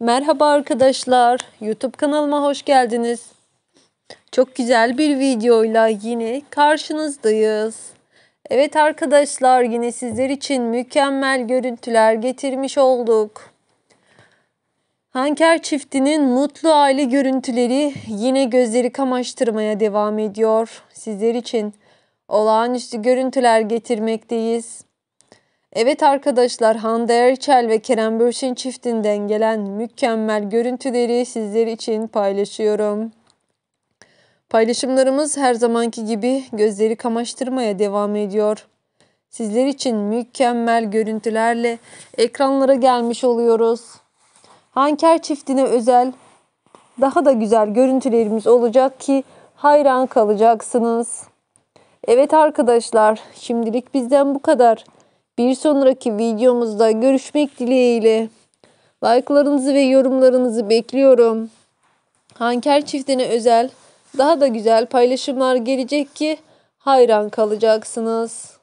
Merhaba arkadaşlar. YouTube kanalıma hoş geldiniz. Çok güzel bir videoyla yine karşınızdayız. Evet arkadaşlar yine sizler için mükemmel görüntüler getirmiş olduk. Hanker çiftinin mutlu aile görüntüleri yine gözleri kamaştırmaya devam ediyor. Sizler için olağanüstü görüntüler getirmekteyiz. Evet arkadaşlar Hande Erçel ve Kerem Bürsin çiftinden gelen mükemmel görüntüleri sizler için paylaşıyorum. Paylaşımlarımız her zamanki gibi gözleri kamaştırmaya devam ediyor. Sizler için mükemmel görüntülerle ekranlara gelmiş oluyoruz. Hanker çiftine özel daha da güzel görüntülerimiz olacak ki hayran kalacaksınız. Evet arkadaşlar şimdilik bizden bu kadar. Bir sonraki videomuzda görüşmek dileğiyle. Like'larınızı ve yorumlarınızı bekliyorum. Hanker çiftine özel daha da güzel paylaşımlar gelecek ki hayran kalacaksınız.